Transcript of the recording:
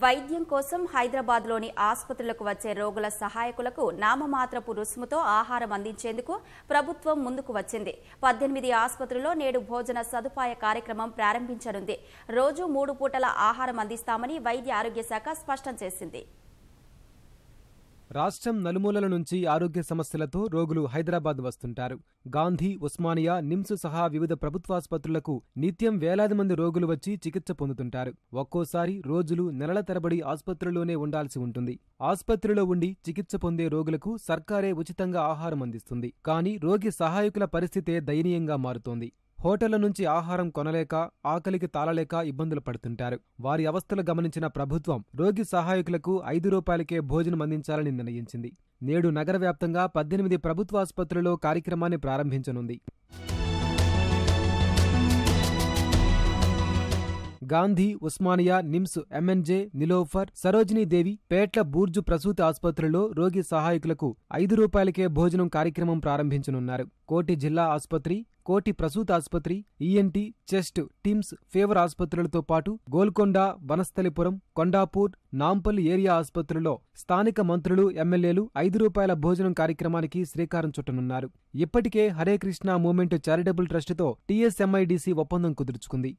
వైద్యం కోసం హైదరాబాద్లోని ఆసుపత్రులకు వచ్చే రోగుల సహాయకులకు నామమాత్రపు రుసుముతో ఆహారం అందించేందుకు ప్రభుత్వం ముందుకు వచ్చింది పద్దెనిమిది ఆసుపత్రుల్లో నేడు భోజన సదుపాయ కార్యక్రమం ప్రారంభించనుంది రోజు మూడు పూటల ఆహారం అందిస్తామని వైద్య ఆరోగ్య శాఖ స్పష్టం చేసింది రాష్ట్రం నలుమూలల నుంచి ఆరోగ్య సమస్యలతో రోగులు హైదరాబాద్ వస్తుంటారు గాంధీ ఉస్మానియా నిమ్స్ సహా వివిధ ప్రభుత్వాసుపత్రులకు నిత్యం వేలాది మంది రోగులు వచ్చి చికిత్స పొందుతుంటారు ఒక్కోసారి రోజులు నెలల తరబడి ఆసుపత్రిలోనే ఉండాల్సి ఉంటుంది ఆసుపత్రిలో ఉండి చికిత్స పొందే రోగులకు సర్కారే ఉచితంగా ఆహారం అందిస్తుంది కానీ రోగి సహాయకుల పరిస్థితే దయనీయంగా మారుతోంది హోటళ్ల నుంచి ఆహారం కొనలేక ఆకలికి తాళలేక ఇబ్బందులు పడుతుంటారు వారి అవస్థలు గమనించిన ప్రభుత్వం రోగి సహాయకులకు ఐదు రూపాయలకే భోజనం అందించాలని నిర్ణయించింది నేడు నగర వ్యాప్తంగా పద్దెనిమిది ప్రభుత్వాసుపత్రుల్లో కార్యక్రమాన్ని ప్రారంభించనుంది గాంధీ ఉస్మానియా నిమ్స్ ఎంఎన్జే నిలోఫర్ సరోజినీదేవి పేట్ల బూర్జు ప్రసూతి ఆసుపత్రుల్లో రోగి సహాయకులకు ఐదు రూపాయలకే భోజనం కార్యక్రమం ప్రారంభించనున్నారు కోటి జిల్లా ఆసుపత్రి కోటి ప్రసూత ఆసుపత్రి ఈఎన్టీ చెస్ట్ టిమ్స్ ఫేవర్ ఆసుపత్రులతో పాటు గోల్కొండ వనస్థలిపురం కొండాపూర్ నాంపల్లి ఏరియా ఆసుపత్రుల్లో స్థానిక మంత్రులు ఎమ్మెల్యేలు ఐదు రూపాయల భోజనం కార్యక్రమానికి శ్రీకారం చుట్టనున్నారు ఇప్పటికే హరే కృష్ణ మూమెంట్ చారిటబుల్ ట్రస్టుతో టీఎస్ఎంఐడిసి ఒప్పందం కుదుర్చుకుంది